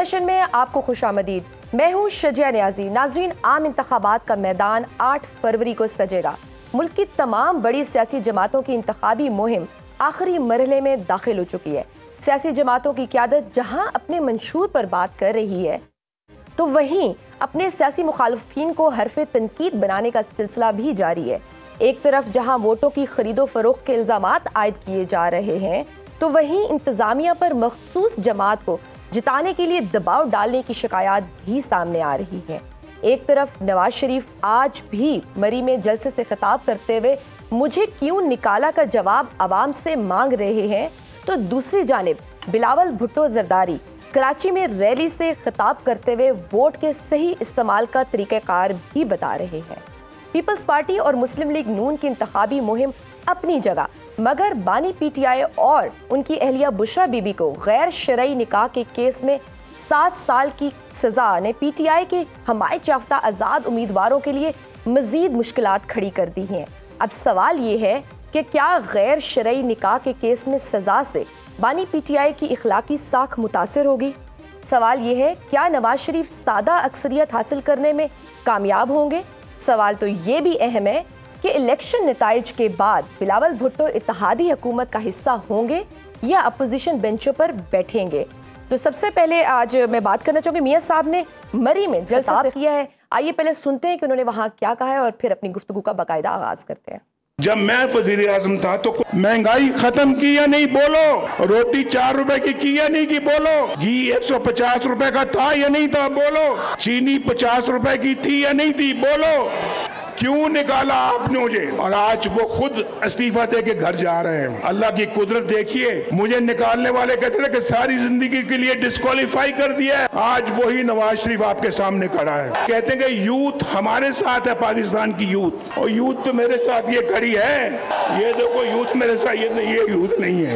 Session में आपको खुश आमदीद मैं हूँ शजिया न्याजी नाजरीन आम इंतबात का मैदान आठ फरवरी को सजेगा मुल्क की तमाम बड़ी सियासी जमातों की इंतबी मुहिम आखिरी मरहले में दाखिल हो चुकी है सियासी जमातों की क्यादत जहाँ अपने मंशूर पर बात कर रही है तो वहीं अपने सियासी मुखालफन को हरफ तनकीद बनाने का सिलसिला भी जारी है एक तरफ जहाँ वोटों की खरीदो फरोख के इल्ज़ाम आयद किए जा रहे हैं तो वहीं इंतज़ामिया पर मखसूस जमात को जिताने के लिए दबाव डालने की शिकायत भी सामने आ रही है एक तरफ नवाज शरीफ आज भी मरी में जलसे से खिताब करते हुए मुझे क्यों निकाला का जवाब आवाम से मांग रहे हैं तो दूसरी जानब बिलावल भुट्टो जरदारी कराची में रैली से खिताब करते हुए वोट के सही इस्तेमाल का तरीक़ार भी बता रहे हैं पीपल्स पार्टी और मुस्लिम लीग नून की इंतबी मुहिम अपनी जगह मगर बानी पीटीआई और उनकी अहलिया बुशरा बीबी को गैर शरय निकाह के केस में सात साल की सजा ने पीटीआई के हमायत याफ्ता आज़ाद उम्मीदवारों के लिए मजीद मुश्किल खड़ी कर दी हैं अब सवाल ये है कि क्या गैर शरय निकाह के केस में सजा से बानी पीटीआई की इखलाकी साख मुतासर होगी सवाल ये है क्या नवाज शरीफ सादा अक्सरियत हासिल करने में कामयाब होंगे सवाल तो ये भी अहम है कि इलेक्शन नतज के बाद बिलावल भुट्टो इतिहादी हुकूमत का हिस्सा होंगे या अपोजिशन बेंचों पर बैठेंगे तो सबसे पहले आज मैं बात करना चाहूँगी मियाँ साहब ने मरी में साफ किया है आइए पहले सुनते हैं कि उन्होंने वहाँ क्या कहा है और फिर अपनी गुफ्तु का बाकायदा आगाज करते हैं जब मैं वजीर आजम था तो महंगाई खत्म की या नहीं बोलो रोटी चार रुपए की की या नहीं की बोलो घी एक सौ पचास रूपए का था या नहीं था बोलो चीनी पचास रुपए की थी या नहीं थी बोलो क्यों निकाला आपने मुझे और आज वो खुद इस्तीफा दे के घर जा रहे हैं अल्लाह की कुदरत देखिए मुझे निकालने वाले कहते थे कि सारी जिंदगी के लिए डिस्कालीफाई कर दिया है आज वही नवाज शरीफ आपके सामने खड़ा है कहते हैं कि यूथ हमारे साथ है पाकिस्तान की यूथ और यूथ तो मेरे साथ ये खड़ी है ये देखो यूथ मेरे साथ ये ये यूथ नहीं है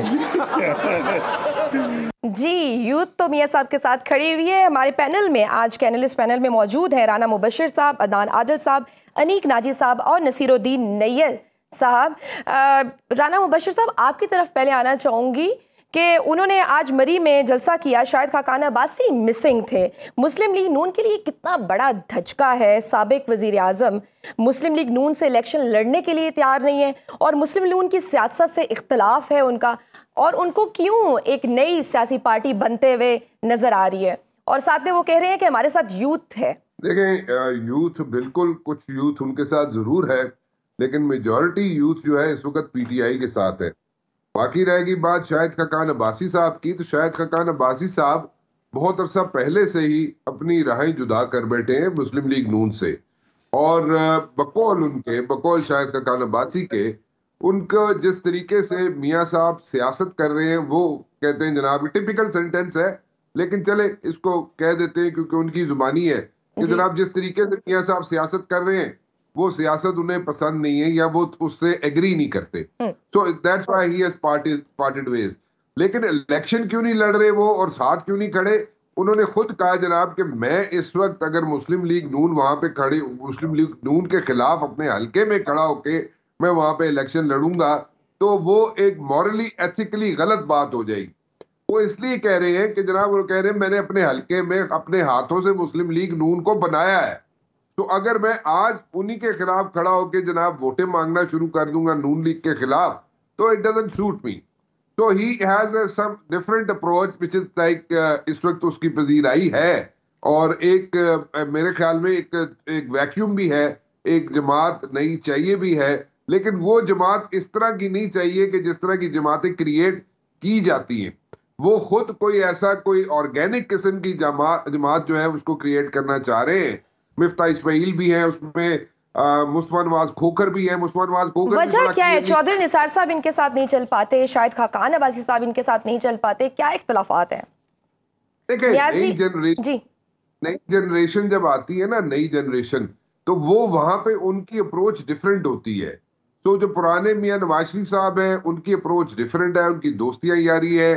जी यूथ तो मियाँ साहब के साथ खड़ी हुई है हमारे पैनल में आज के एनलिस्ट पैनल में मौजूद है राना मुबशर साहब अदान आदिल साहब अनीक नाजी साहब और नसीरुद्दीन नैयर साहब राना मुबशर साहब आपकी तरफ पहले आना चाहूँगी कि उन्होंने आज मरी में जलसा किया शायद खाकान अब्बासी मिसिंग थे मुस्लिम लीग नून के लिए कितना बड़ा धचका है सबक वज़ी अजम मुस्लिम लीग नून से इलेक्शन लड़ने के लिए तैयार नहीं है और मुस्लिम नून की सियासत से इख्तलाफ है उनका और उनको क्यों एक नई सियासी पार्टी बनते हुए नजर आ रही है और साथ में वो कह रहे हैं कि हमारे साथ यूथ है देखें यूथ बिल्कुल कुछ यूथ उनके साथ जरूर है लेकिन मेजोरिटी यूथ जो है इस वक्त पीटीआई के साथ है बाकी रहेगी बात शायद खकान अब्बासी साहब की तो शायद खकान अब्बासी साहब बहुत अरसा पहले से ही अपनी राहें जुदा कर बैठे हैं मुस्लिम लीग नून से और बकौल उनके बकौल शायद खकान अब्बासी के उनको जिस तरीके से मियाँ साहब सियासत कर रहे हैं वो कहते हैं जनाब टिपिकल सेंटेंस है लेकिन चले इसको कह देते हैं क्योंकि उनकी जुबानी है कि जनाब जिस तरीके से मियाँ साहब सियासत कर रहे हैं वो सियासत उन्हें पसंद नहीं है या वो उससे एग्री नहीं करते so that's why he has parted ways लेकिन इलेक्शन क्यों नहीं लड़ रहे वो और साथ क्यों नहीं खड़े उन्होंने खुद कहा जनाब कि मैं इस वक्त अगर मुस्लिम लीग नून वहां पे खड़े मुस्लिम लीग नून के खिलाफ अपने हलके में खड़ा होके मैं वहां पे इलेक्शन लड़ूंगा तो वो एक मॉरली एथिकली गलत बात हो जाएगी वो इसलिए कह रहे हैं कि जनाब वो कह रहे हैं मैंने अपने हलके में अपने हाथों से मुस्लिम लीग नून को बनाया है तो अगर मैं आज उन्हीं के खिलाफ खड़ा होकर जनाब वोटें मांगना शुरू कर दूंगा नून लीग के खिलाफ तो इट डजेंट मी तो he has some different approach which is like इस वक्त उसकी पजीर आई है और एक uh, मेरे ख्याल में एक एक वैक्यूम भी है एक जमात नई चाहिए भी है लेकिन वो जमात इस तरह की नहीं चाहिए कि जिस तरह की जमातें क्रिएट की जाती हैं वो खुद कोई ऐसा कोई ऑर्गेनिक किस्म की जमात जो है उसको क्रिएट करना चाह रहे हैं मिफ्ता इसमाइल भी है उसमें मुस्तफा नवाज खोखर भी है मुस्तफा नवाज खोखर वजह क्या है चौधरी निसार साहब इनके साथ नहीं चल पाते शायद खाकान अबासी साहब इनके साथ नहीं चल पाते क्या इख्तलाफात है नई जनरेशन नई जनरेशन जब आती है ना नई जनरेशन तो वो वहां पे उनकी अप्रोच डिफरेंट होती है तो जो पुराने मियाँ नवाज शरीफ साहब हैं उनकी अप्रोच डिफरेंट है उनकी दोस्तियाँ यारी है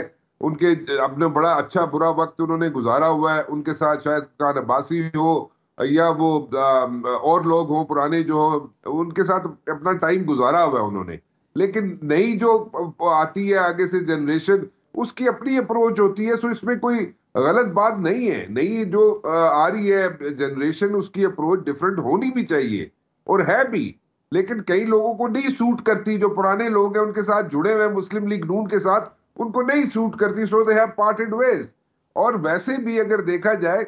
उनके अपने बड़ा अच्छा बुरा वक्त उन्होंने गुजारा हुआ है उनके साथ शायद खान अब्बासी हो या वो और लोग हों पुराने जो हों उनके साथ अपना टाइम गुजारा हुआ है उन्होंने लेकिन नई जो आती है आगे से जनरेशन उसकी अपनी अप्रोच होती है सो तो इसमें कोई गलत बात नहीं है नई जो आ रही है जनरेशन उसकी अप्रोच डिफरेंट होनी भी चाहिए और है भी लेकिन कई लोगों को नहीं सूट करती जो पुराने लोग हैं उनके साथ जुड़े हुए मुस्लिम लीग नून के साथ उनको नहीं सूट करती so they have parted ways और वैसे भी अगर देखा जाए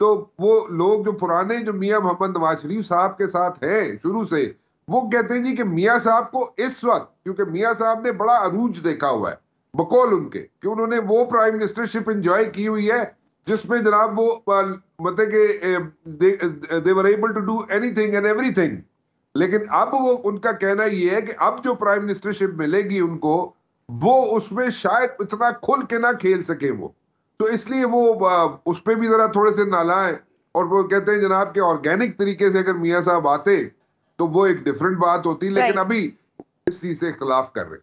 तो वो लोग जो पुराने जो मियां मोहम्मद नवाज शरीफ साहब के साथ हैं शुरू से वो कहते हैं जी कि मियां साहब को इस वक्त क्योंकि मियां साहब ने बड़ा अरूज देखा हुआ है बकौल उनके कि उन्होंने वो प्राइम मिनिस्टरशिप इंजॉय की हुई है जिसमें जनाब वो मतलब कि they were able to do anything and everything लेकिन अब वो उनका कहना ये है कि अब जो प्राइम मिनिस्टरशिप मिलेगी उनको वो उसमें शायद इतना खुल के ना खेल सके वो तो इसलिए वो उस पर भी ज़रा थोड़े से नालाएं और वो कहते हैं जनाब के ऑर्गेनिक तरीके से अगर मियाँ साहब आते तो वो एक डिफरेंट बात होती लेकिन अभी इसी से खिलाफ कर रहे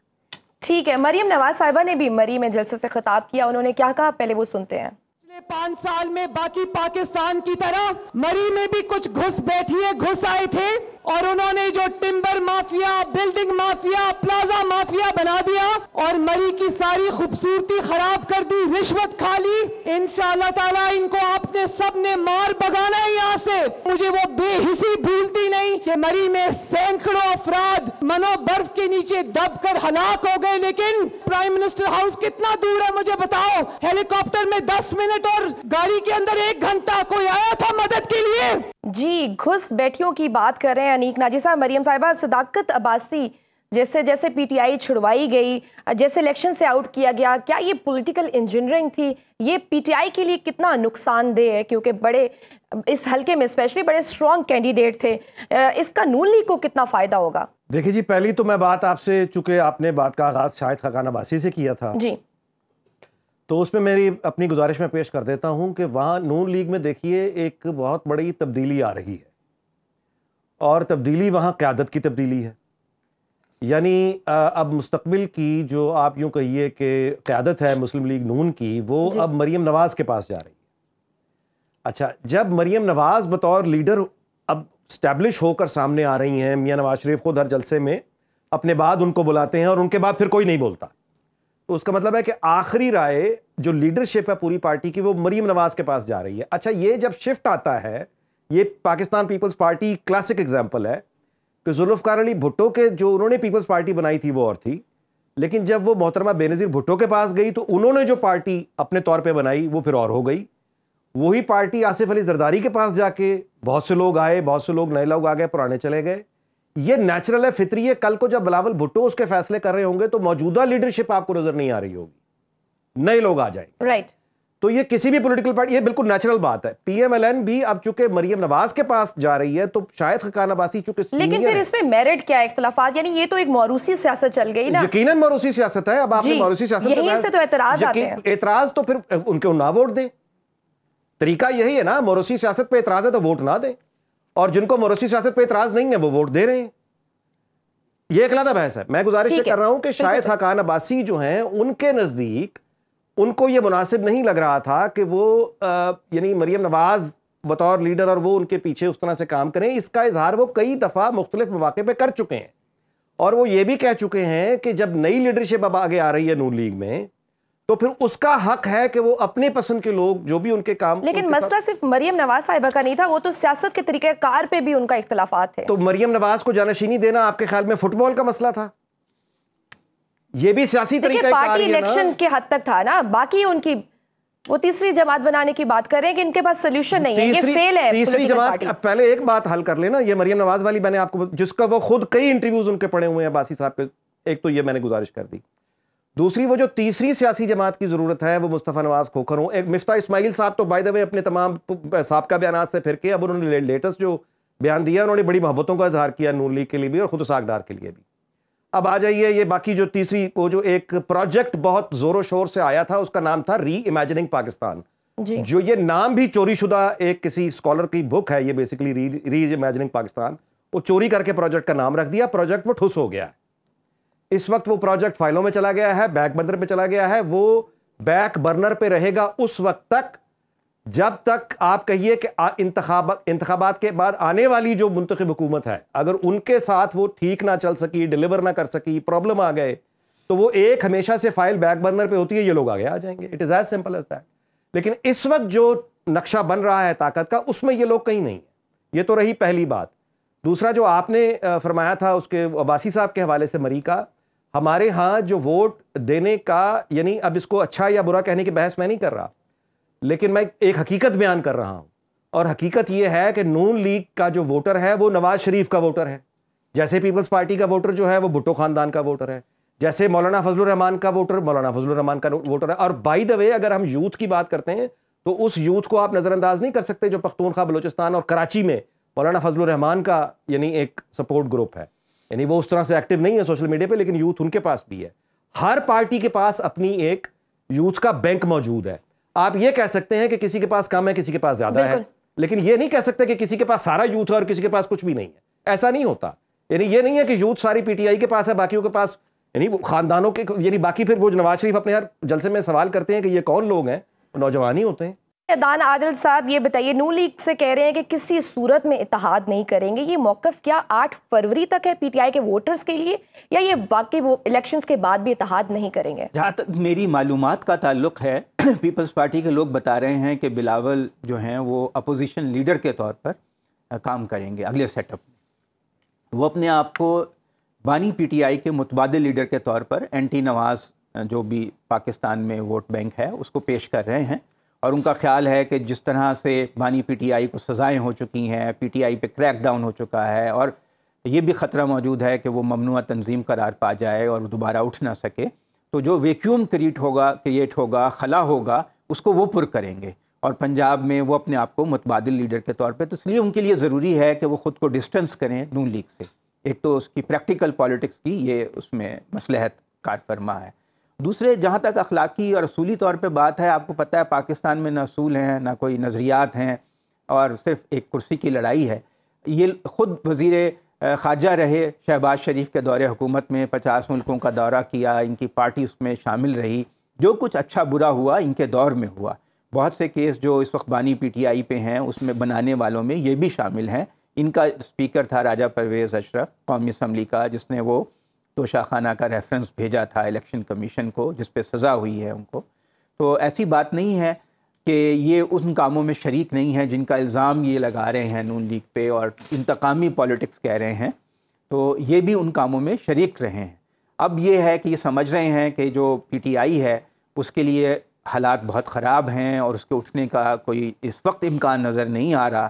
ठीक है मरियम नवाज साहिबा ने भी मरी में जलसे से खिताब किया उन्होंने क्या कहा पहले वो सुनते हैं पिछले पाँच साल में बाकी पाकिस्तान की तरह मरी में भी कुछ घुस बैठी है घुस आए थे और उन्होंने जो timber mafia building mafia plaza mafia बना दिया और मरी की सारी खूबसूरती खराब कर दी रिश्वत खा ली इन ताला इनको आपने सबने मार भगाना है यहाँ से मुझे वो बेहिसी भूलती नहीं कि मरी में सैकड़ों अफराद मनो बर्फ के नीचे दब कर हलाक हो गए लेकिन प्राइम मिनिस्टर हाउस कितना दूर है मुझे बताओ हेलीकॉप्टर में दस मिनट और गाड़ी के अंदर एक घंटा कोई आया था मदद के लिए जी घुस बैठियों की बात कर रहे हैं अनीक नाजी साहब मरियम साहिबा सदाकत अब्बासी जैसे जैसे पीटीआई छुड़वाई गई जैसे इलेक्शन से आउट किया गया क्या ये पॉलिटिकल इंजीनियरिंग थी ये पीटीआई के लिए कितना नुकसानदेह है क्योंकि बड़े इस हलके में स्पेशली बड़े स्ट्रॉन्ग कैंडिडेट थे इसका नून लीग को कितना फ़ायदा होगा देखिए जी पहली तो मैं बात आपसे चूंकि आपने बात का आगाज शाहिद खकान अबासी से किया था जी तो उसमें मेरी अपनी गुजारिश में पेश कर देता हूँ कि वहाँ नून लीग में देखिए एक बहुत बड़ी तब्दीली आ रही है और तब्दीली वहाँ क़्यादत की तब्दीली है यानी अब मुस्तबिल की जो आप यूँ कहिए कि क़्यादत है मुस्लिम लीग नून की वो अब मरीम नवाज़ के पास जा रही है अच्छा जब मरीम नवाज़ बतौर लीडर अब स्टैब्लिश होकर सामने आ रही हैं मियाँ नवाज शरीफ खुद हर जलसे में अपने बाद उनको बुलाते हैं और उनके बाद फिर कोई नहीं बोलता तो उसका मतलब है कि आखिरी राय जो लीडरशिप है पूरी पार्टी की वो मरीम नवाज के पास जा रही है अच्छा ये जब शिफ्ट आता है ये पाकिस्तान पीपल्स पार्टी क्लासिक एग्जाम्पल है कि जुल्फकार अली भुट्टो के जो उन्होंने पीपल्स पार्टी बनाई थी वो और थी लेकिन जब वो मोहतरमा बेनज़ीर भुट्टो के पास गई तो उन्होंने जो पार्टी अपने तौर पर बनाई वो फिर और हो गई वही पार्टी आसिफ अली जरदारी के पास जाके बहुत से लोग आए बहुत से लोग नए लोग आ गए पुराने चले गए ये नेचुरल है फितरी है कल को जब बिलावल भुट्टो उसके फैसले कर रहे होंगे तो मौजूदा लीडरशिप आपको नजर नहीं आ रही होगी नए लोग आ जाएंगे राइट right. तो ये किसी भी पॉलिटिकल पार्टी ये बिल्कुल नेचुरल बात है पीएमएलएन भी अब चुके मरियम नवाज के पास जा रही है तो शायद खकान अबासी लेकिन फिर इसमें मेरिट क्या है इख्तलाफात यानी ये तो एक मौरूसी सियासत चल गई ना यकीनन मौरूसी सियासत है अब आपने मौरूसी सियासत यही से तो एतराज आते हैं एतराज तो फिर उनके ना वोट दें तरीका यही है ना मौरूसी सियासत पे एतराज है तो वोट ना दें और जिनको मरोसी सियासत पर इतराज नहीं है वो वोट दे रहे हैं ये एक अलादा बहस है मैं गुजारिश कर रहा हूं कि शायद हकान अब्बासी जो हैं उनके नज़दीक उनको ये मुनासिब नहीं लग रहा था कि वो यानी मरियम नवाज बतौर लीडर और वो उनके पीछे उस तरह से काम करें इसका इजहार वो कई दफ़ा मुख्तलिफ मौक़े पर कर चुके हैं और वो ये भी कह चुके हैं कि जब नई लीडरशिप अब आगे आ रही है नून लीग में तो फिर उसका हक है कि वो अपने पसंद के लोग जो भी उनके काम लेकिन उनके मसला सिर्फ मरियम नवाज साहिबा का नहीं था वो तो सियासत के कार पे भी उनका इख्तलाफा थे तो मरियम नवाज को जानशीनी देना आपके ख्याल में फुटबॉल का मसला था ये भी सियासी तरीके पार्टी इलेक्शन के हद तक था ना बाकी उनकी वो तीसरी जमात बनाने की बात कर रहे हैं कि इनके पास सोल्यूशन नहीं है ये फेल है तीसरी जमात पहले एक बात हल कर लेना ये मरियम नवाज वाली मैंने आपको जिसका वो खुद कई इंटरव्यूज उनके पड़े हुए हैं बासी साहब के एक तो ये मैंने गुजारिश कर दी दूसरी वो जो तीसरी सियासी जमात की ज़रूरत है वो मुस्तफ़ा नवाज़ खोखर हूँ एक मिफ्ता इसमाइल साहब तो बाय द वे अपने तमाम सबका बयान से फिर के अब उन्होंने ले, लेटेस्ट जो बयान दिया उन्होंने बड़ी मोहब्बतों का इजहार किया नून लीग के लिए भी और खुद सागदार के लिए भी अब आ जाइए ये बाकी जो तीसरी वो जो एक प्रोजेक्ट बहुत ज़ोरों शोर से आया था उसका नाम था री इमेजिनिंग पाकिस्तान जो ये नाम भी चोरी शुदा एक किसी स्कॉलर की बुक है ये बेसिकली री री इमेजिनिंग पाकिस्तान वो चोरी करके प्रोजेक्ट का नाम रख दिया प्रोजेक्ट वो ठुस हो गया है इस वक्त वो प्रोजेक्ट फाइलों में चला गया है बैक बर्नर पे चला गया है वो बैक बर्नर पे रहेगा उस वक्त तक जब तक आप कहिए कि इंतबात के बाद आने वाली जो मुंतब हुकूमत है अगर उनके साथ वो ठीक ना चल सकी डिलीवर ना कर सकी प्रॉब्लम आ गए तो वो एक हमेशा से फाइल बैक बर्नर पे होती है ये लोग आगे आ जाएंगे it is as simple as that लेकिन इस वक्त जो नक्शा बन रहा है ताकत का उसमें ये लोग कहीं नहीं ये तो रही पहली बात दूसरा जो आपने फरमाया था उसके अबासी साहब के हवाले से मरी का हमारे यहाँ जो वोट देने का यानी अब इसको अच्छा या बुरा कहने की बहस मैं नहीं कर रहा लेकिन मैं एक हकीकत बयान कर रहा हूँ और हकीकत यह है कि नून लीग का जो वोटर है वो नवाज शरीफ का वोटर है जैसे पीपल्स पार्टी का वोटर जो है वो भुट्टो खानदान का वोटर है जैसे मौलाना फजल रहमान का वोटर मौलाना फजल रहमान का वोटर है और बाई द वे अगर हम यूथ की बात करते हैं तो उस यूथ को आप नज़रअंदाज नहीं कर सकते जो पख्तूनखा बलोचिस्तान और कराची में मौलाना फजल रहमान का यानी एक सपोर्ट ग्रुप है यानी वो उस तरह से एक्टिव नहीं है सोशल मीडिया पे लेकिन यूथ उनके पास भी है हर पार्टी के पास अपनी एक यूथ का बैंक मौजूद है आप ये कह सकते हैं कि किसी के पास कम है किसी के पास ज्यादा है लेकिन ये नहीं कह सकते कि किसी के पास सारा यूथ है और किसी के पास कुछ भी नहीं है ऐसा नहीं होता यानी ये नहीं है कि यूथ सारी पीटीआई के पास है बाकियों के पास यानी खानदानों के यानी बाकी फिर वो नवाज शरीफ अपने हर जलसे में सवाल करते हैं कि ये कौन लोग हैं नौजवान ही होते हैं दान आदिल साहब ये बताइए नू लीग से कह रहे हैं कि किसी सूरत में इतिहाद नहीं करेंगे ये मौकफ क्या आठ फरवरी तक है पीटीआई के वोटर्स के लिए या ये बाकी वो इलेक्शंस के बाद भी इतिहाद नहीं करेंगे जहाँ तक मेरी मालूम का ताल्लुक है पीपल्स पार्टी के लोग बता रहे हैं कि बिलावल जो हैं वो अपोजिशन लीडर के तौर पर काम करेंगे अगले सेटअप में वो अपने आप को बानी आई के मुतबाद लीडर के तौर पर एंटी नवाज जो भी पाकिस्तान में वोट बैंक है उसको पेश कर रहे हैं और उनका ख्याल है कि जिस तरह से बानी पीटीआई को सज़ाएँ हो चुकी हैं पीटीआई पे क्रैक डाउन हो चुका है और ये भी ख़तरा मौजूद है कि वो ममनू तंजीम करार पा जाए और दोबारा उठ ना सके तो जो वैक्यूम क्रिएट होगा क्रिएट होगा खला होगा उसको वो पुर करेंगे और पंजाब में वो अपने आप को मुतबाद लीडर के तौर पर तो इसलिए उनके लिए ज़रूरी है कि वो ख़ुद को डिस्टेंस करें नून लीग से एक तो उसकी प्रैक्टिकल पॉलिटिक्स की ये उसमें मसलहत कार है दूसरे जहाँ तक अखलाकी और असूली तौर पर बात है आपको पता है पाकिस्तान में ना असूल हैं ना कोई नज़रियात हैं और सिर्फ एक कुर्सी की लड़ाई है ये ख़ुद वज़ी ख़्वाजा रहे शहबाज शरीफ के दौरे हुकूमत में पचास मुल्कों का दौरा किया इनकी पार्टी उसमें शामिल रही जो कुछ अच्छा बुरा हुआ इनके दौर में हुआ बहुत से केस जो इस वक्त बानी पीटीआई पे हैं उसमें बनाने वालों में ये भी शामिल हैं इनका स्पीकर था राजा परवेज़ अशरफ कौमी असम्बली का जिसने वो तोशा खाना का रेफरेंस भेजा था इलेक्शन कमीशन को जिस पे सज़ा हुई है उनको तो ऐसी बात नहीं है कि ये उन कामों में शरीक नहीं है जिनका इल्ज़ाम ये लगा रहे हैं नून लीग पे और इंतकामी पॉलिटिक्स कह रहे हैं तो ये भी उन कामों में शरीक रहे हैं अब ये है कि ये समझ रहे हैं कि जो आई है उसके लिए हालात बहुत ख़राब हैं और उसके उठने का कोई इस वक्त इम्कान नज़र नहीं आ रहा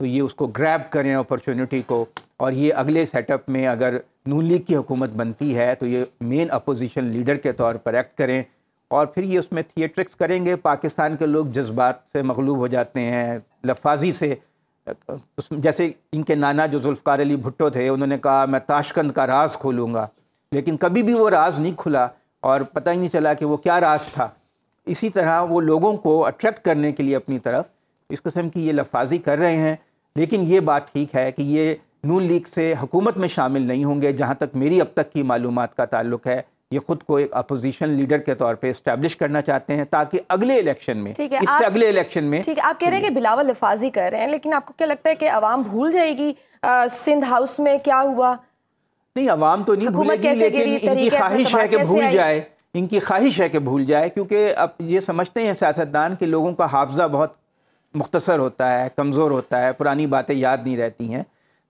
तो ये उसको ग्रैब करें अपॉर्चुनिटी को और ये अगले सेटअप में अगर नून लीग की हुकूमत बनती है तो ये मेन अपोजिशन लीडर के तौर पर एक्ट करें और फिर ये उसमें थिएट्रिक्स करेंगे पाकिस्तान के लोग जज्बात से मगलूब हो जाते हैं लफाजी से जैसे इनके नाना जो जुल्फ़ार अली भुट्टो थे उन्होंने कहा मैं ताशकंद का राज खोलूँगा लेकिन कभी भी वो राज नहीं खुला और पता ही नहीं चला कि वो क्या राज था इसी तरह वो लोगों को अट्रैक्ट करने के लिए अपनी तरफ इस किस्म की ये लफाजी कर रहे हैं लेकिन ये बात ठीक है कि ये नून लीग से हुकूमत में शामिल नहीं होंगे जहाँ तक मेरी अब तक की मालूम का ताल्लुक है ये खुद को एक अपोजिशन लीडर के तौर पे इस्टेब्लिश करना चाहते हैं ताकि अगले इलेक्शन में ठीक है इससे आप, अगले इलेक्शन में ठीक है आप कह रहे हैं कि बिलावल लिफाजी कर रहे हैं लेकिन आपको क्या लगता है कि आवाम भूल जाएगी आ, सिंध हाउस में क्या हुआ नहीं आवाम तो नहीं भूलेगी लेकिन इनकी ख्वाहिश है कि भूल जाए इनकी ख्वाहिश है कि भूल जाए क्योंकि अब ये समझते हैं सियासतदान के लोगों का हाफजा बहुत मुख्तसर होता है कमज़ोर होता है पुरानी बातें याद नहीं रहती हैं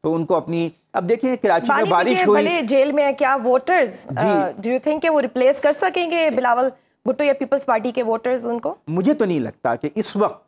तो उनको अपनी अब देखिए कराची में बारिश हुई भले जेल में है क्या वोटर्स डू यू थिंक वो रिप्लेस कर सकेंगे बिलावल भुट्टो या पीपल्स पार्टी के वोटर्स उनको मुझे तो नहीं लगता कि इस वक्त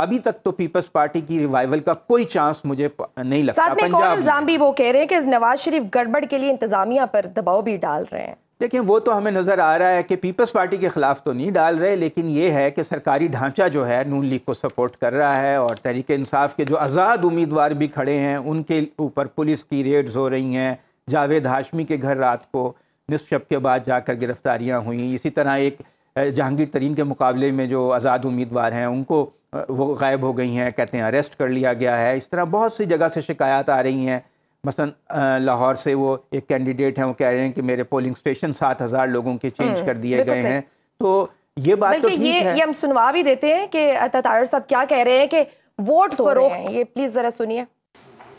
अभी तक तो पीपल्स पार्टी की रिवाइवल का कोई चांस मुझे नहीं लगता साथ में इल्जाम भी वो कह रहे हैं कि नवाज शरीफ गड़बड़ के लिए इंतजामिया पर दबाव भी डाल रहे हैं देखिए वो तो हमें नज़र आ रहा है कि पीपल्स पार्टी के ख़िलाफ़ तो नहीं डाल रहे लेकिन ये है कि सरकारी ढांचा जो है नून लीग को सपोर्ट कर रहा है और तहरीक इंसाफ के जो आज़ाद उम्मीदवार भी खड़े हैं उनके ऊपर पुलिस की रेड्स हो रही हैं जावेद हाशमी के घर रात को निसफ शब के बाद जाकर गिरफ्तारियाँ हुई इसी तरह एक जहांगीर तरीन के मुकाबले में जो आज़ाद उम्मीदवार हैं उनको वो गायब हो गई हैं कहते हैं अरेस्ट कर लिया गया है इस तरह बहुत सी जगह से शिकायत आ रही हैं मसलन लाहौर से वो एक कैंडिडेट हैं वो कह रहे हैं कि मेरे पोलिंग स्टेशन सात हज़ार लोगों के चेंज हम्म, कर दिए गए हैं तो ये बात तो ये है। ये हम सुनवा भी देते हैं कि तार साहब क्या कह रहे हैं कि वोट फरोख्त ये प्लीज़ ज़रा सुनिए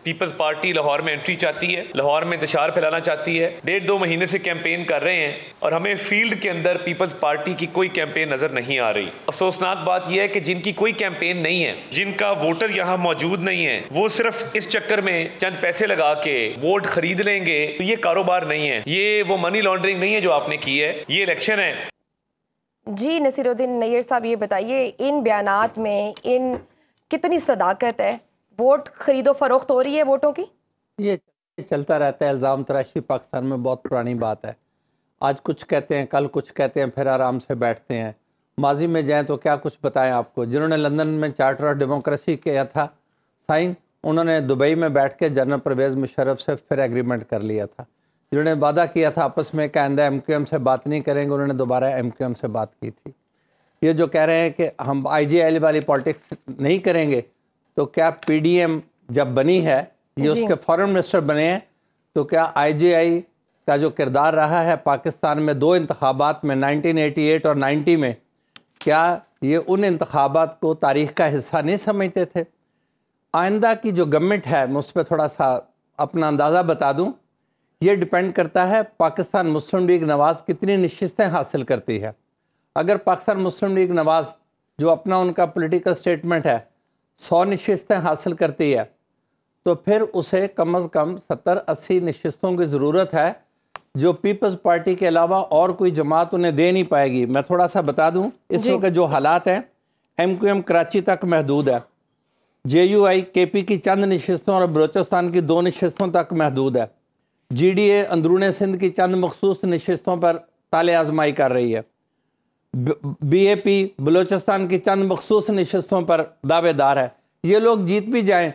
पीपल्स पार्टी लाहौर में एंट्री चाहती है लाहौर में इंतजार फैलाना चाहती है डेढ़ दो महीने से कैंपेन कर रहे हैं और हमें फील्ड के अंदर पीपल्स पार्टी की कोई कैंपेन नज़र नहीं आ रही अफसोसनाक बात यह है कि जिनकी कोई कैंपेन नहीं है जिनका वोटर यहाँ मौजूद नहीं है वो सिर्फ इस चक्कर में चंद पैसे लगा के वोट खरीद लेंगे तो ये कारोबार नहीं है ये वो मनी लॉन्ड्रिंग नहीं है जो आपने की है ये इलेक्शन है जी नसीरुद्दीन नैयर साहब ये बताइए इन बयान में इन कितनी सदाकत है वोट खरीदो फरोख्त हो रही है वोटों की ये चलता रहता है इल्ज़ाम तराशी पाकिस्तान में बहुत पुरानी बात है आज कुछ कहते हैं कल कुछ कहते हैं फिर आराम से बैठते हैं माजी में जाएं तो क्या कुछ बताएं आपको जिन्होंने लंदन में चार्टर ऑफ डेमोक्रेसी किया था साइन उन्होंने दुबई में बैठ के जनरल परवेज़ मुशरफ से फिर एग्रीमेंट कर लिया था जिन्होंने वादा किया था आपस में आइंदा एम क्यू एम से बात नहीं करेंगे उन्होंने दोबारा एम क्यू एम से बात की थी ये जो कह रहे हैं कि हम आई जी एल वाली पॉलिटिक्स नहीं करेंगे तो क्या पीडीएम जब बनी है ये उसके फॉरेन मिनिस्टर बने हैं तो क्या आईजीआई का जो किरदार रहा है पाकिस्तान में दो इंतबात में 1988 और 90 में क्या ये उन इंतबात को तारीख का हिस्सा नहीं समझते थे आइंदा की जो गवर्नमेंट है मैं उस पर थोड़ा सा अपना अंदाज़ा बता दूं ये डिपेंड करता है पाकिस्तान मुस्लिम लीग नवाज़ कितनी नशस्तें हासिल करती है अगर पाकिस्तान मुस्लिम लीग नवाज़ जो अपना उनका पॉलिटिकल स्टेटमेंट है सौ नशस्तें हासिल करती है तो फिर उसे कम अज़ कम सत्तर अस्सी नशस्तों की ज़रूरत है जो पीपल्स पार्टी के अलावा और कोई जमात उन्हें दे नहीं पाएगी मैं थोड़ा सा बता दूँ इस वक्त जो हालात हैं एम क्यू एम कराची तक महदूद है जे यू आई के पी की चंद नशस्तों और बलोचिस्तान की दो नशस्तों तक महदूद है जी डी ए अंदरून सिंध की चंद मखसूस नशस्तों पर ताल आजमाई कर रही है बी ए पी बलोचिस्तान की चंद मखसूस नशस्तों पर दावेदार है ये लोग जीत भी जाएं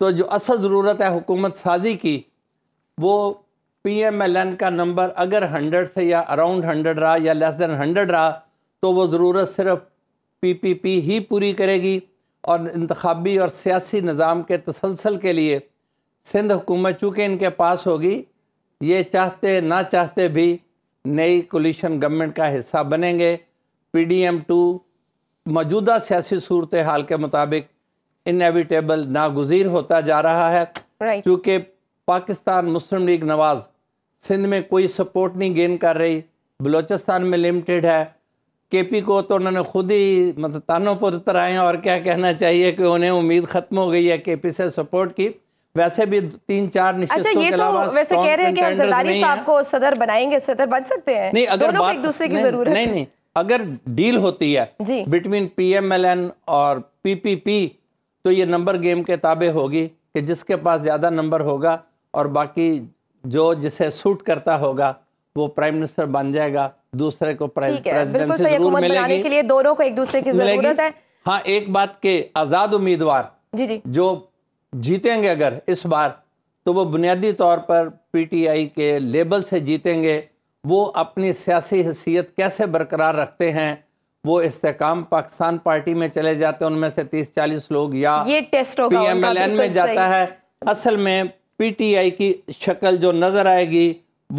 तो जो असल ज़रूरत है हुकूमत साजी की वो पी एम एल एन का नंबर अगर हंड्रेड से या अराउंड हंड्रेड रहा या लेस देन हंड्रेड रहा तो वो ज़रूरत सिर्फ पी पी पी ही पूरी करेगी और इंतबी और सियासी निज़ाम के तसलसल के लिए सिंध हुकूमत चूँकि इनके पास होगी ये चाहते ना चाहते भी नई कोलिशन गवर्नमेंट का हिस्सा बनेंगे पी डी एम टू मौजूदा सियासी सूरत हाल के मुताबिक इनएविटेबल नागुजीर होता जा रहा है right. क्योंकि पाकिस्तान मुस्लिम लीग नवाज सिंध में कोई सपोर्ट नहीं गेन कर रही बलोचिस्तान में लिमिटेड है केपी को तो उन्होंने खुद ही मतलब तानों पर उतर आए और क्या कहना चाहिए कि उन्हें उम्मीद खत्म हो गई है केपी से सपोर्ट की वैसे भी तीन चार अच्छा ये तो वैसे कह रहे हैं कि हम को सदर बनाएंगे सदर बन सकते हैं नहीं अगर बात एक दूसरे की जरूरत नहीं नहीं अगर डील होती है बिटवीन पीएमएलएन और पीपीपी तो ये नंबर गेम के ताबे होगी कि जिसके पास ज़्यादा नंबर होगा और बाकी जो जिसे सूट करता होगा वो प्राइम मिनिस्टर बन जाएगा दूसरे को प्रेसिडेंसी जरूर मिलेगी के लिए दोनों को एक दूसरे की जरूरत है हाँ एक बात के आज़ाद उम्मीदवार जी जी जो जीतेंगे अगर इस बार तो वो बुनियादी तौर पर पीटीआई के लेबल से जीतेंगे वो अपनी सियासी हैसियत कैसे बरकरार रखते हैं वो इस्तेकाम पाकिस्तान पार्टी में चले जाते हैं उनमें से तीस चालीस लोग या ये टेस्ट होगा पीएमएलएन में जाता है असल में पीटीआई की शक्ल जो नजर आएगी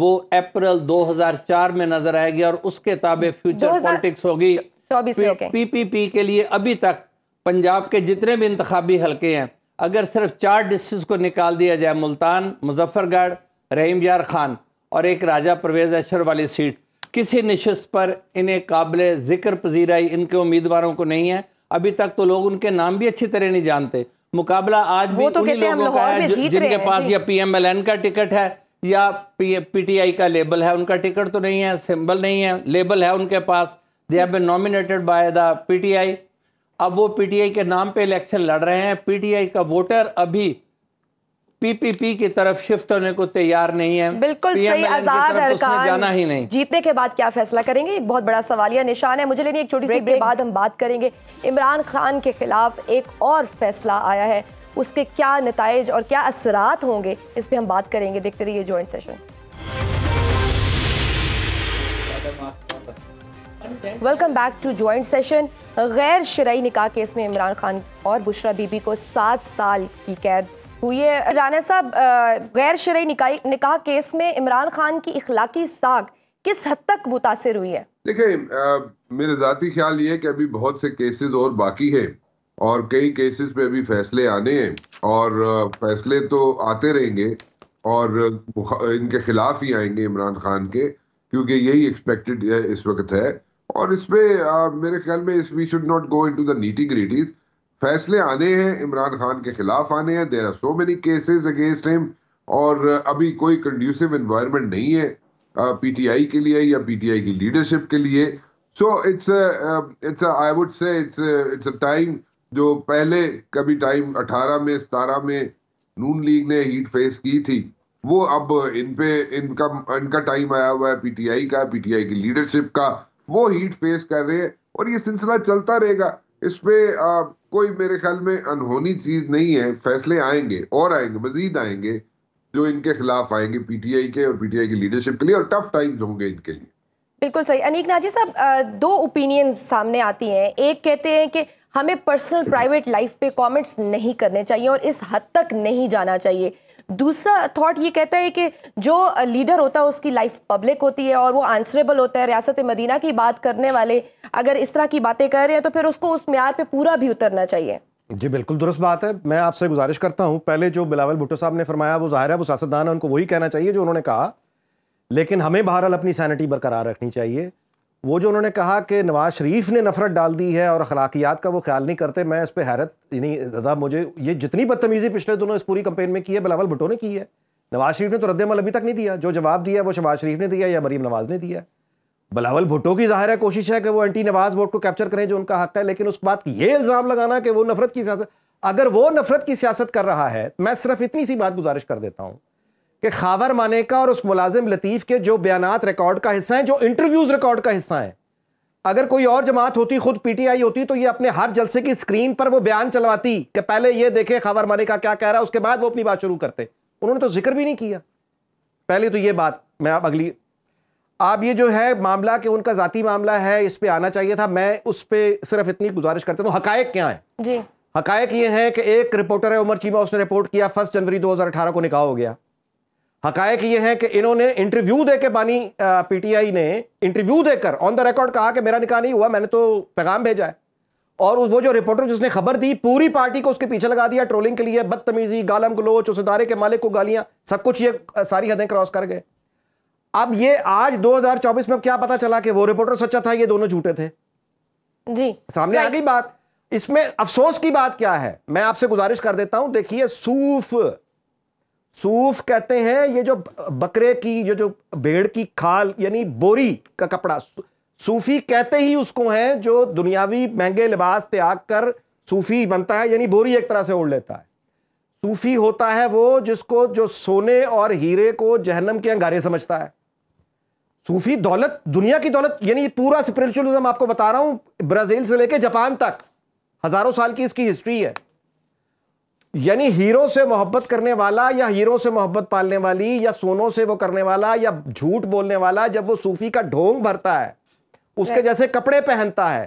वो अप्रैल 2004 में नजर आएगी और उसके ताबे फ्यूचर पॉलिटिक्स होगी पीपीपी के लिए अभी तक पंजाब के जितने भी इंतबी हलके हैं अगर सिर्फ चार डिस्ट्रिक्स को निकाल दिया जाए मुल्तान मुजफ्फरगढ़ रहीम यार खान और एक राजा परवेज अशर वाली सीट किसी नशस्त पर इन्हें काबिल ज़िक्र पजीराई इनके उम्मीदवारों को नहीं है अभी तक तो लोग उनके नाम भी अच्छी तरह नहीं जानते मुकाबला आज भी तो उन्हीं लोगों का है जिनके पास या पीएमएलएन का टिकट है या पीटीआई का लेबल है उनका टिकट तो नहीं है सिंबल नहीं है लेबल है उनके पास they have been nominated by the PTI अब वो पीटीआई के नाम पे इलेक्शन लड़ रहे हैं पीटीआई का वोटर अभी पीपीपी की तरफ शिफ्ट होने को तैयार नहीं है बिल्कुल सही आजाद तो जाना ही नहीं जीतने के बाद क्या फैसला करेंगे एक बहुत बड़ा सवाल या निशान है मुझे लेनी एक छोटी सी ब्रेक बाद हम बात करेंगे इमरान खान के खिलाफ एक और फैसला आया है उसके क्या नतज और क्या असरात होंगे इस पर हम बात करेंगे देखते रहिए joint session welcome back to joint session गैर शराई निकाह केस में इमरान खान और बुशरा बीबी को सात साल की कैद हुई है राना साहब गैर शरा निकाह निकाह केस में इमरान खान की इखलाकी साग किस हद तक मुतासर हुई है देखिए मेरे ज़ाती ख्याल ये कि अभी बहुत से केसेस और बाकी है और कई केसेस पे अभी फैसले आने हैं और फैसले तो आते रहेंगे और इनके खिलाफ ही आएंगे इमरान खान के क्योंकि यही एक्सपेक्टेड इस वक्त है और इसमें मेरे ख्याल में इस we should not go into the nitty gritties फैसले आने हैं इमरान खान के खिलाफ आने हैं there are so many cases against him और अभी कोई कंड्यूसिव इन्वायरमेंट नहीं है पीटीआई के लिए या पीटीआई की लीडरशिप के लिए so it's it's I would say it's it's a time जो पहले कभी टाइम 18 में सतारह में नून लीग ने हीट फेस की थी वो अब इन पे इनका इनका टाइम आया हुआ है पीटीआई का पीटीआई की लीडरशिप का वो हीट फेस कर रहे हैं और ये सिलसिला चलता रहेगा इस पे आ, कोई मेरे ख्याल में अनहोनी चीज नहीं है फैसले आएंगे और आएंगे मजीद आएंगे जो इनके खिलाफ आएंगे पीटीआई के और पीटीआई की लीडरशिप के लिए और टफ टाइम्स होंगे इनके लिए बिल्कुल सही अनिक नाजी साहब दो ओपिनियन सामने आती हैं एक कहते हैं कि हमें पर्सनल प्राइवेट लाइफ पे कमेंट्स नहीं करने चाहिए और इस हद तक नहीं जाना चाहिए दूसरा थॉट ये कहता है कि जो लीडर होता है उसकी लाइफ पब्लिक होती है और वो आंसरेबल होता है रियासत मदीना की बात करने वाले अगर इस तरह की बातें कर रहे हैं तो फिर उसको उस म्यार पे पूरा भी उतरना चाहिए जी बिल्कुल दुरुस्त बात है मैं आपसे गुजारिश करता हूँ पहले जो बिलावल भुट्टो साहब ने फरमाया वो ज़ाहिर है वो सियासतदान है उनको वही कहना चाहिए जो उन्होंने कहा लेकिन हमें बहरहाल अपनी सैनिटी बरकरार रखनी चाहिए वो जो उन्होंने कहा कि नवाज़ शरीफ ने नफरत डाल दी है और अखलाकियात का वो ख्याल नहीं करते मैं इस पर हैरत यानी ज़्यादा मुझे ये जितनी बदतमीज़ी पिछले दोनों इस पूरी कंपेन में की है बिलावल भुटो ने की है नवाज़ शरीफ ने तो रद्दमल अभी तक नहीं दिया जो जवाब दिया वो शबाज शरीफ ने दिया या मरीम नवाज़ ने दिया बिलावल भुटो की ज़ाहिर है कोशिश है कि वो एंटी नवाज़ वोट को कैप्चर करें जो उनका हक है लेकिन उस बात की ये इल्ज़ाम लगाना कि वो नफरत की सियासत अगर वो नफरत की सियासत कर रहा है मैं सिर्फ इतनी सी बात गुजारिश कर देता हूँ कि खावर का और उस मुलाजिम लतीफ़ के जो बयान रिकॉर्ड का हिस्सा हैं जो इंटरव्यूज़ रिकॉर्ड का हिस्सा हैं अगर कोई और जमात होती खुद पीटीआई होती तो ये अपने हर जलसे की स्क्रीन पर वो बयान चलवाती कि पहले ये देखे खबर माने का क्या कह रहा है उसके बाद वो अपनी बात शुरू करते उन्होंने तो जिक्र भी नहीं किया पहले तो ये बात मैं आप अगली आप ये जो है मामला कि उनका ज़ाती मामला है इस पर आना चाहिए था मैं उस पर सिर्फ इतनी गुजारिश करता हूँ तो हकायक क्या है जी हकायक ये है कि एक रिपोर्टर है उमर चीमा उसने रिपोर्ट किया फर्स्ट जनवरी दो को निकाह हो गया हकायक ये हैं कि इन्होंने इंटरव्यू दे बानी पीटीआई ने इंटरव्यू देकर ऑन द रिकॉर्ड कहा कि मेरा निकाह नहीं हुआ मैंने तो पैगाम भेजा है और वो जो रिपोर्टर जिसने खबर दी पूरी पार्टी को उसके पीछे लगा दिया ट्रोलिंग के लिए बदतमीजी गालम गलोच उस इदारे के मालिक को गालियां सब कुछ ये सारी हदें क्रॉस कर गए अब ये आज 2024 में क्या पता चला कि वो रिपोर्टर सच्चा था ये दोनों झूठे थे जी सामने आ गई बात इसमें अफसोस की बात क्या है मैं आपसे गुजारिश कर देता हूं देखिए सूफ सूफ कहते हैं ये जो बकरे की ये जो भेड़ की खाल यानी बोरी का कपड़ा सूफी कहते ही उसको है जो दुनियावी महंगे लिबास त्याग कर सूफी बनता है यानी बोरी एक तरह से ओढ़ लेता है सूफी होता है वो जिसको जो सोने और हीरे को जहन्नम के अंगारे समझता है सूफी दौलत दुनिया की दौलत यानी पूरा स्पिरिचुअलिज्म आपको बता रहा हूं ब्राजील से लेकर जापान तक हजारों साल की इसकी हिस्ट्री है यानी हीरो से मोहब्बत करने वाला या हीरो से मोहब्बत पालने वाली या सोनों से वो करने वाला या झूठ बोलने वाला जब वो सूफी का ढोंग भरता है उसके जैसे कपड़े पहनता है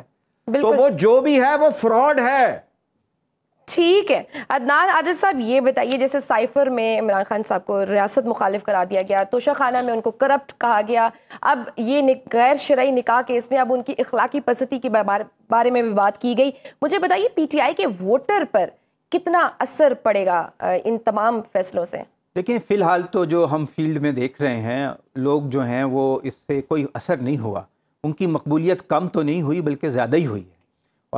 तो वो जो भी है वो फ्रॉड है ठीक है अदनान आजद साहब ये बताइए जैसे साइफर में इमरान खान साहब को रियासत मुखालिफ करा दिया गया तोशा खाना में उनको करप्ट कहा गया अब ये गैर शरय निकाह केस में अब उनकी इखलाकी पसती के बारे में भी बात की गई मुझे बताइए पीटीआई के वोटर पर कितना असर पड़ेगा इन तमाम फैसलों से देखिए फ़िलहाल तो जो हम फील्ड में देख रहे हैं लोग जो हैं वो इससे कोई असर नहीं हुआ उनकी मकबूलियत कम तो नहीं हुई बल्कि ज़्यादा ही हुई है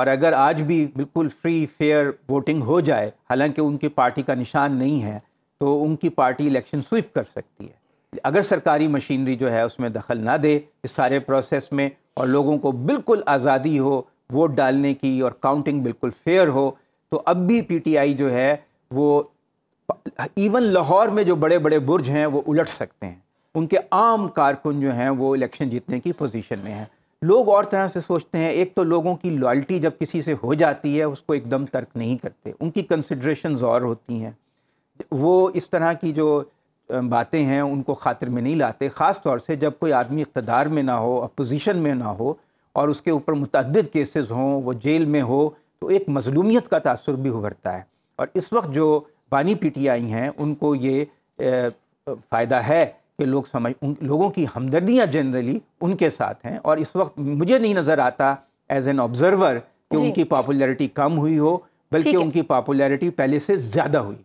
और अगर आज भी बिल्कुल फ्री फेयर वोटिंग हो जाए हालांकि उनकी पार्टी का निशान नहीं है तो उनकी पार्टी इलेक्शन स्वीप कर सकती है अगर सरकारी मशीनरी जो है उसमें दखल ना दे इस सारे प्रोसेस में और लोगों को बिल्कुल आज़ादी हो वोट डालने की और काउंटिंग बिल्कुल फेयर हो तो अब भी पीटीआई जो है वो इवन लाहौर में जो बड़े बड़े बुर्ज हैं वो उलट सकते हैं उनके आम कारकुन जो हैं वो इलेक्शन जीतने की पोजीशन में हैं लोग और तरह से सोचते हैं एक तो लोगों की लॉयल्टी जब किसी से हो जाती है उसको एकदम तर्क नहीं करते उनकी कंसिड्रेशन और होती हैं वो इस तरह की जो बातें हैं उनको खातिर में नहीं लाते ख़ास तौर से जब कोई आदमी इकतदार में ना हो अपोजिशन में ना हो और उसके ऊपर मुतद केसेस हों वो जेल में हो तो एक मजलूमियत का तसर भी उभरता है और इस वक्त जो बानी पीटी आई हैं उनको ये फ़ायदा है कि लोग समझ उन लोगों की हमदर्दियाँ जनरली उनके साथ हैं और इस वक्त मुझे नहीं नज़र आता एज एन ऑब्ज़र्वर कि उनकी पॉपुलैरिटी कम हुई हो बल्कि उनकी पॉपुलैरिटी पहले से ज़्यादा हुई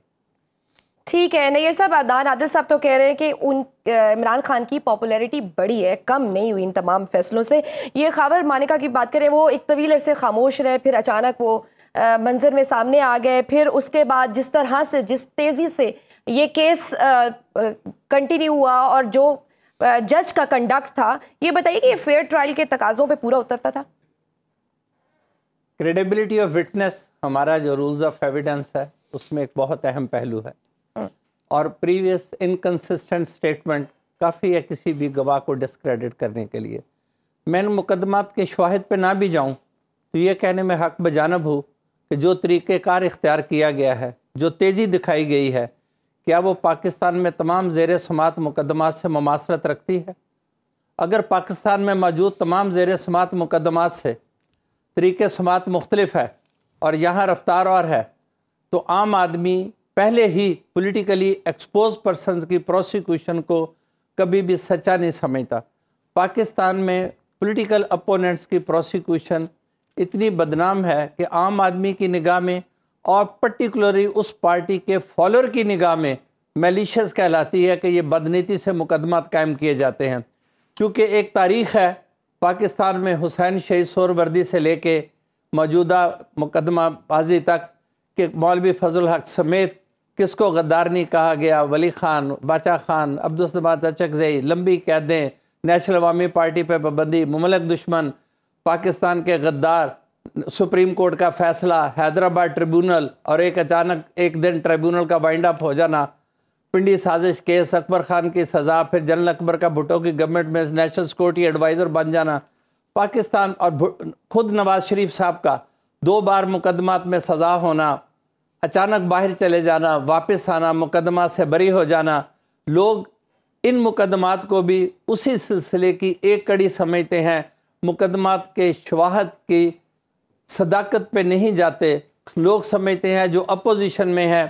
ठीक है नैर साहब आदान आदिल साहब तो कह रहे हैं कि उन इमरान खान की पॉपुलैरिटी बढ़ी है कम नहीं हुई इन तमाम फैसलों से ये खबर मानिका की बात करें वो एक तवील अरसे खामोश रहे फिर अचानक वो मंजर में सामने आ गए फिर उसके बाद जिस तरह से जिस तेज़ी से ये केस कंटिन्यू हुआ और जो जज का कंडक्ट था ये बताइए कि ये फेयर ट्रायल के तकाजों पर पूरा उतरता था क्रेडिबिलिटी ऑफ विटनेस हमारा जो रूल्स ऑफ एविडेंस है उसमें एक बहुत अहम पहलू है और प्रीवियस इनकन्सिस्टेंट स्टेटमेंट काफ़ी है किसी भी गवाह को डिस्क्रेडिट करने के लिए मैं मुकदमात के शवाहद पर ना भी जाऊँ तो ये कहने में हक बजानब हूँ कि जो तरीक़ार इख्तियार किया गया है जो तेज़ी दिखाई गई है क्या वो पाकिस्तान में तमाम जेर समात मुकदमात से ममासरत रखती है अगर पाकिस्तान में मौजूद तमाम जेर समात मुकदमात से तरीक़ समात मुख्तलफ है और यहाँ रफ्तार और है तो आम आदमी पहले ही पॉलिटिकली एक्सपोज पर्सन की प्रोसिक्यूशन को कभी भी सच्चा नहीं समझता पाकिस्तान में पॉलिटिकल अपोनेंट्स की प्रोसिक्यूशन इतनी बदनाम है कि आम आदमी की निगाह में और पर्टिकुलरली उस पार्टी के फॉलोअर की निगाह में मेलिशस कहलाती है कि ये बदनीति से मुकदमा कायम किए जाते हैं क्योंकि एक तारीख़ है पाकिस्तान में हुसैन शहीद सोरवर्दी से लेके मौजूदा मुकदमा बाजी तक कि मौलवी फजल हक समेत किसको गद्दार नहीं कहा गया वली खान बाचा खान अब्दुलसमाद चकजई लंबी कैदें नेशनल अवामी पार्टी पर पाबंदी ममलक दुश्मन पाकिस्तान के गद्दार सुप्रीम कोर्ट का फैसला हैदराबाद ट्रिब्यूनल और एक अचानक एक दिन ट्रिब्यूनल का वाइंड अप हो जाना पिंडी साजिश केस अकबर खान की सज़ा फिर जनरल अकबर का भुटो की गवर्नमेंट में नेशनल सिक्योरिटी एडवाइज़र बन जाना पाकिस्तान और खुद नवाज शरीफ साहब का दो बार मुकदमात में सज़ा होना अचानक बाहर चले जाना वापस आना मुकदमा से बरी हो जाना लोग इन मुकदमात को भी उसी सिलसिले की एक कड़ी समझते हैं मुकदमात के शवाहद की सदाकत पे नहीं जाते लोग समझते हैं जो अपोजिशन में है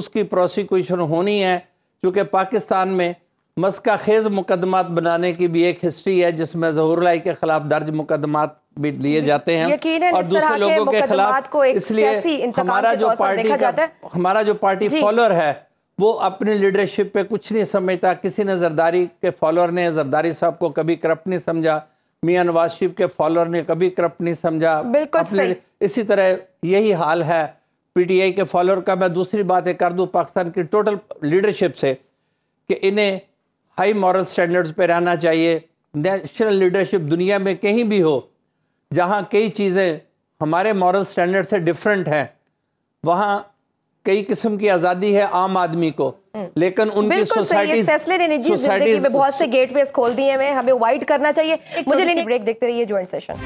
उसकी प्रोसिक्यूशन होनी है क्योंकि पाकिस्तान में मस्का खेज़ मुकदमात बनाने की भी एक हिस्ट्री है जिसमें जहूरलाई के ख़िलाफ़ दर्ज मुकदमात भी लिए जाते हैं और दूसरे लोगों के खिलाफ इसलिए हमारा जो पार्टी का हमारा जो पार्टी फॉलोअर है वो अपनी लीडरशिप पे कुछ नहीं समझता किसी ने जरदारी के फॉलोअर ने जरदारी साहब को कभी करप्ट नहीं समझा मियाँ नवाज शरीफ के फॉलोअर ने कभी करप्ट नहीं समझा बिल्कुल इसी तरह यही हाल है पीटीआई के फॉलोअर का मैं दूसरी बातें कर दूं पाकिस्तान की टोटल लीडरशिप से कि इन्हें हाई मॉरल स्टैंडर्ड्स पे रहना चाहिए नेशनल लीडरशिप दुनिया में कहीं भी हो जहाँ कई चीज़ें हमारे मॉरल स्टैंडर्ड से डिफरेंट हैं वहाँ कई किस्म की आज़ादी है आम आदमी को हम्म। लेकिन उनकी सोसाइटी फैसले लेने जी सोसाइटी में बहुत से गेटवेज खोल दिए हैं हमें वाइट करना चाहिए मुझे लेने ब्रेक देखते रहिए ज्वाइंट सेशन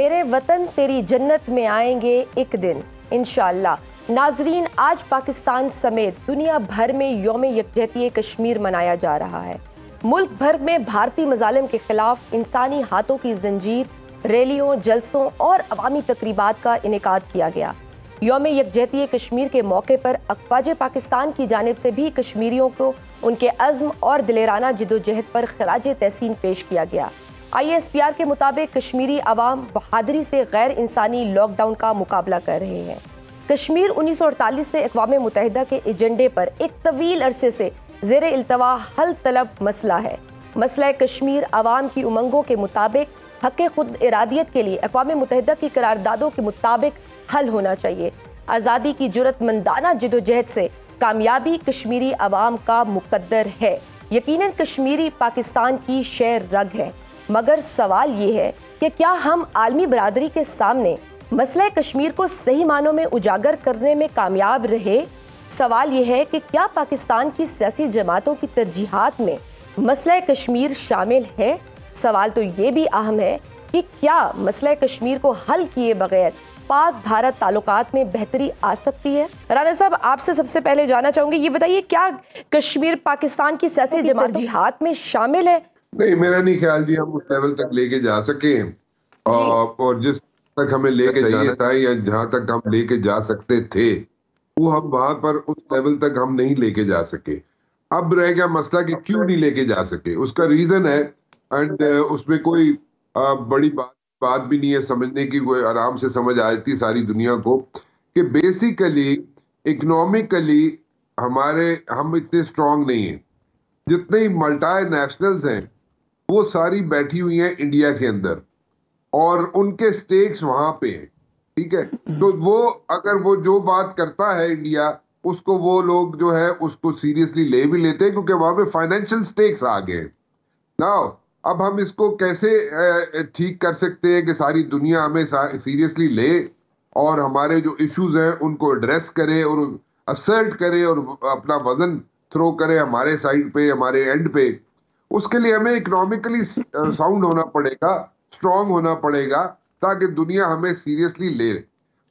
मेरे वतन तेरी जन्नत में आएंगे एक दिन इन नाजरीन आज पाकिस्तान समेत दुनिया भर में योम यकजहती कश्मीर मनाया जा रहा है मुल्क भर में भारतीय मजालम के खिलाफ इंसानी हाथों की जंजीर रैलियों जलसों और अवामी तकरीबा का इनका किया गया योम यकजहती कश्मीर के मौके पर अकवाज पाकिस्तान की जानब से भी कश्मीरियों को उनके अज़म और दिलेराना जदोजहद पर खराज तहसीन पेश किया गया आई एस पी आर के मुताबिक कश्मीरी आवाम बहादरी से गैर इंसानी लॉकडाउन का मुकाबला कर रहे हैं कश्मीर उन्नीस सौ अड़तालीस से अकवा मुतहदा के एजेंडे पर एक तवील अरसे से जेर अल्तवा हल तलब मसला है मसला कश्मीर आवाम की उमंगों के मुताबिक हक खुद इरादियत के लिए अकवा मुतहद की करारदादों के मुताबिक हल होना चाहिए आज़ादी की जरूरतमंदाना जदोजहद से कामयाबी कश्मीरी आवाम का मुकदर है यकीन कश्मीरी पाकिस्तान की शेर रग है मगर सवाल ये है कि क्या हम आलमी बरदरी के सामने मसला कश्मीर को सही मानों में उजागर करने में कामयाब रहे सवाल यह है कि क्या पाकिस्तान की सियासी जमातों की तरजीहत में मसला कश्मीर शामिल है सवाल तो ये भी अहम है कि क्या मसला कश्मीर को हल किए बगैर पाक भारत ताल्लुकात में बेहतरी आ सकती है राना साहब आपसे सबसे पहले जाना चाहूंगी ये बताइए क्या कश्मीर पाकिस्तान की सियासी जमात में शामिल है नहीं मेरा नहीं ख्याल जी हम उस लेवल तक लेके जा सके और जिस तक हमें लेके अच्छा, चाहिए था या जहाँ तक हम लेके जा सकते थे वो हम वहां पर उस लेवल तक हम नहीं लेके जा सके अब रह गया मसला कि क्यों नहीं लेके जा सके उसका रीजन है एंड uh, उसमें कोई uh, बड़ी बात बात भी नहीं है समझने की कोई आराम से समझ आ जाती सारी दुनिया को कि बेसिकली इकोनॉमिकली हमारे हम इतने स्ट्रांग नहीं हैं जितने मल्टा नेशनल्स हैं वो सारी बैठी हुई हैं इंडिया के अंदर और उनके स्टेक्स वहाँ पे हैं ठीक है तो वो अगर वो जो बात करता है इंडिया उसको वो लोग जो है उसको सीरियसली ले भी लेते हैं क्योंकि वहां पे फाइनेंशियल स्टेक्स आ गए नाउ अब हम इसको कैसे ठीक कर सकते हैं कि सारी दुनिया हमें सीरियसली ले और हमारे जो इश्यूज हैं उनको एड्रेस करे और असर्ट करे और अपना वजन थ्रो करे हमारे साइड पे हमारे एंड पे उसके लिए हमें इकोनॉमिकली साउंड होना पड़ेगा स्ट्रांग होना पड़ेगा ताकि दुनिया हमें सीरियसली ले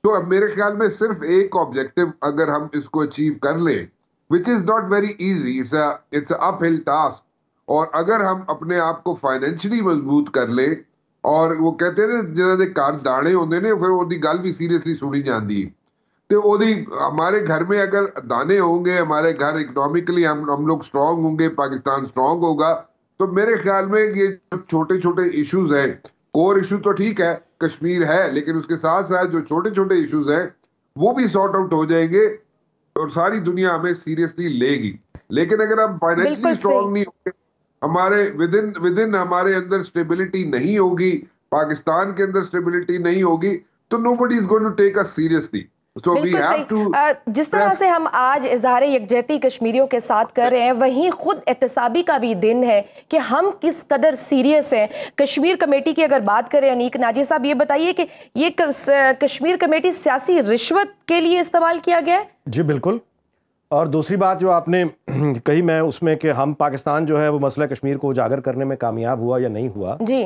तो अब मेरे ख्याल में सिर्फ एक ऑब्जेक्टिव अगर हम इसको अचीव कर लें which is not very easy it's it's uphill task और अगर हम अपने आप को फाइनेंशली मजबूत कर लें वो कहते हैं ना जहाँ के ਘਰ दाने होंगे ने फिर ਉਹਦੀ गल भी ਸੀਰੀਅਸਲੀ सुनी जाती तो वो हमारे घर में अगर दाने होंगे हमारे घर ਇਕਨੋਮਿਕਲੀ हम हम लोग ਸਟਰੋंग होंगे पाकिस्तान ਸਟਰੋंग होगा तो मेरे ख्याल में ये छोटे छोटे इश्यूज हैं कोर इशू तो ठीक है कश्मीर है लेकिन उसके साथ साथ जो छोटे छोटे इश्यूज हैं वो भी सॉर्ट आउट हो जाएंगे और सारी दुनिया हमें सीरियसली लेगी लेकिन अगर हम फाइनेंशियली स्ट्रॉन्ग नहीं होंगे हमारे विद इन विद इन हमारे अंदर स्टेबिलिटी नहीं होगी पाकिस्तान के अंदर स्टेबिलिटी नहीं होगी तो nobody is going to take us seriously तो बिल्कुल सही जिस तरह से हम आज इजहार यकजहती कश्मीरियों के साथ कर रहे हैं वहीं खुद एहतसाबी का भी दिन है कि हम किस कदर सीरियस हैं कश्मीर कमेटी की अगर बात करें अनीक नाजी साहब ये बताइए कि ये कश्मीर कमेटी सियासी रिश्वत के लिए इस्तेमाल किया गया है जी बिल्कुल और दूसरी बात जो आपने कही मैं उसमें कि हम पाकिस्तान जो है वो मसला कश्मीर को उजागर करने में कामयाब हुआ या नहीं हुआ जी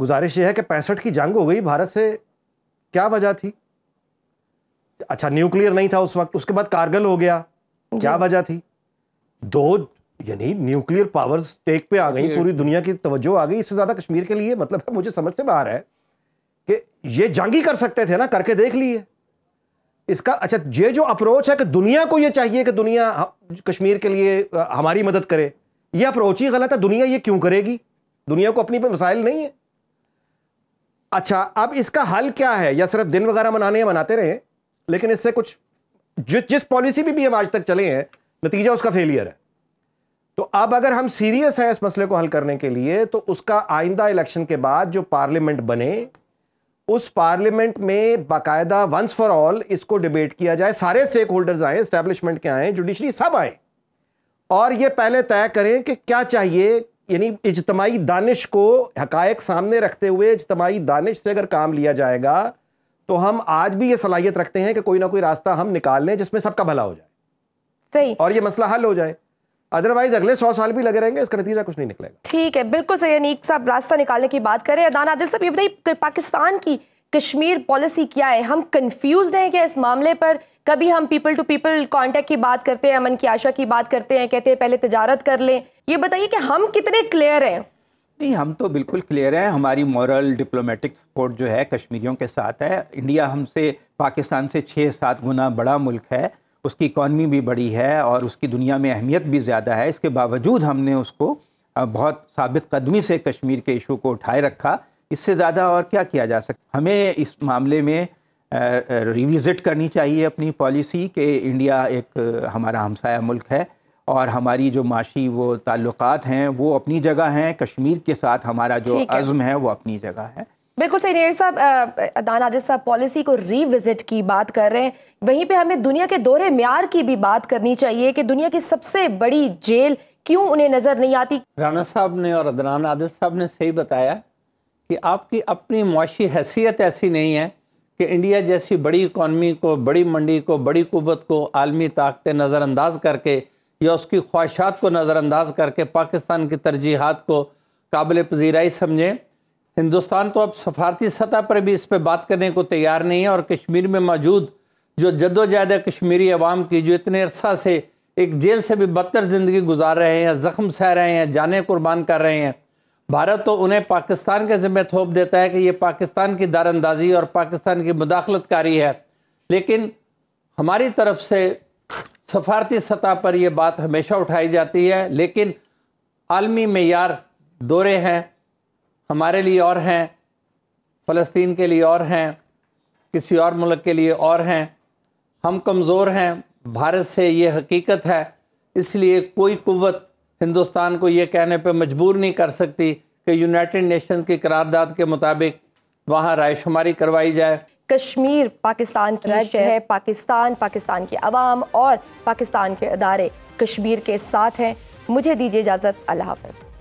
गुजारिश ये है कि पैंसठ की जंग हो गई भारत से क्या वजह थी अच्छा न्यूक्लियर नहीं था उस वक्त उसके बाद कारगल हो गया क्या वजह थी दो यानी न्यूक्लियर पावर्स टेक पे आ गई पूरी दुनिया की तवज्जो आ गई इससे ज्यादा कश्मीर के लिए मतलब मुझे समझ से बाहर है कि ये जंग ही कर सकते थे ना करके देख लिए इसका अच्छा ये जो अप्रोच है कि दुनिया को ये चाहिए कि दुनिया कश्मीर के लिए हमारी मदद करे ये अप्रोच ही गलत है दुनिया ये क्यों करेगी दुनिया को अपनी पर वसाइल नहीं है अच्छा अब इसका हल क्या है या सिर्फ दिन वगैरह मनाने या मनाते रहे लेकिन इससे कुछ जो जिस पॉलिसी भी, भी हम आज तक चले हैं नतीजा उसका फेलियर है तो अब अगर हम सीरियस हैं इस मसले को हल करने के लिए तो उसका आइंदा इलेक्शन के बाद जो पार्लियामेंट बने उस पार्लियामेंट में बाकायदा वंस फॉर ऑल इसको डिबेट किया जाए सारे स्टेक होल्डर्स आए स्टैब्लिशमेंट के आए जुडिशरी सब आए और ये पहले तय करें कि क्या चाहिए यानी इजतमाही दानिश को हकायक सामने रखते हुए इजतमाही दानिश से अगर काम लिया जाएगा तो हम आज भी ये सलाहियत रखते हैं कि कोई ना कोई रास्ता हम निकाल लें जिसमें सबका भला हो जाए सही और ये मसला हल हो जाए अदरवाइज अगले सौ साल भी लगे रहेंगे इसका नतीजा कुछ नहीं निकलेगा ठीक है बिल्कुल सही अनीक साहब रास्ता निकालने की बात करें अदान आदिल साहब ये बताइए पाकिस्तान की कश्मीर पॉलिसी क्या है हम कंफ्यूज हैं क्या इस मामले पर कभी हम पीपल टू पीपल कॉन्टेक्ट की बात करते हैं अमन की आशा की बात करते हैं कहते हैं पहले तजारत कर लें ये बताइए कि हम कितने क्लियर हैं नहीं हम तो बिल्कुल क्लियर हैं हमारी मॉरल डिप्लोमेटिक सपोर्ट जो है कश्मीरियों के साथ है इंडिया हमसे पाकिस्तान से छः सात गुना बड़ा मुल्क है उसकी इकॉनमी भी बड़ी है और उसकी दुनिया में अहमियत भी ज़्यादा है इसके बावजूद हमने उसको बहुत साबित कदमी से कश्मीर के इशू को उठाए रखा इससे ज़्यादा और क्या किया जा सकता हमें इस मामले में रिविज़िट करनी चाहिए अपनी पॉलिसी कि इंडिया एक हमारा हमसाया मुल्क है और हमारी जो माशी वो ताल्लुक़ हैं वो अपनी जगह हैं कश्मीर के साथ हमारा जो अज़म है।, है वो अपनी जगह है बिल्कुल सही नेर साहब अदान आदि साहब पॉलिसी को रीविज़िट की बात कर रहे हैं वहीं पे हमें दुनिया के दौरे म्यार की भी बात करनी चाहिए कि दुनिया की सबसे बड़ी जेल क्यों उन्हें नज़र नहीं आती राना साहब ने और अदनान आदि साहब ने सही बताया कि आपकी अपनी मुआशी हैसियत ऐसी नहीं है कि इंडिया जैसी बड़ी इकानमी को बड़ी मंडी को बड़ी कुत को आलमी ताकतें नज़रअंदाज करके या उसकी ख्वाहिशात को नज़रअंदाज करके पाकिस्तान की तरजीहत को काबिल पजीराई समझें हिंदुस्तान तो अब सफारती सतह पर भी इस पर बात करने को तैयार नहीं है और कश्मीर में मौजूद जो जदोजहद कश्मीरी अवाम की जो इतने अरसा से एक जेल से भी बदतर ज़िंदगी गुजार रहे हैं ज़ख्म सह रहे हैं जाने कुर्बान कर रहे हैं भारत तो उन्हें पाकिस्तान के ज़िम्मे थोप देता है कि ये पाकिस्तान की दारंदाजी और पाकिस्तान की मुदाखलतकारी है लेकिन हमारी तरफ से सफारती सतह पर यह बात हमेशा उठाई जाती है लेकिन आलमी मैार दौरे हैं हमारे लिए और हैं फ़लस्तीन के लिए और हैं किसी और मुल्क के लिए और हैं हम कमज़ोर हैं भारत से ये हकीकत है इसलिए कोई कुत हिंदुस्तान को ये कहने पर मजबूर नहीं कर सकती कि यूनाइटेड नेशंस की करारदाद के मुताबिक वहाँ रायशुमारी करवाई जाए कश्मीर पाकिस्तान की है पाकिस्तान पाकिस्तान की आवाम और पाकिस्तान के अदारे कश्मीर के साथ हैं मुझे दीजिए इजाज़त अल्लाह हाफ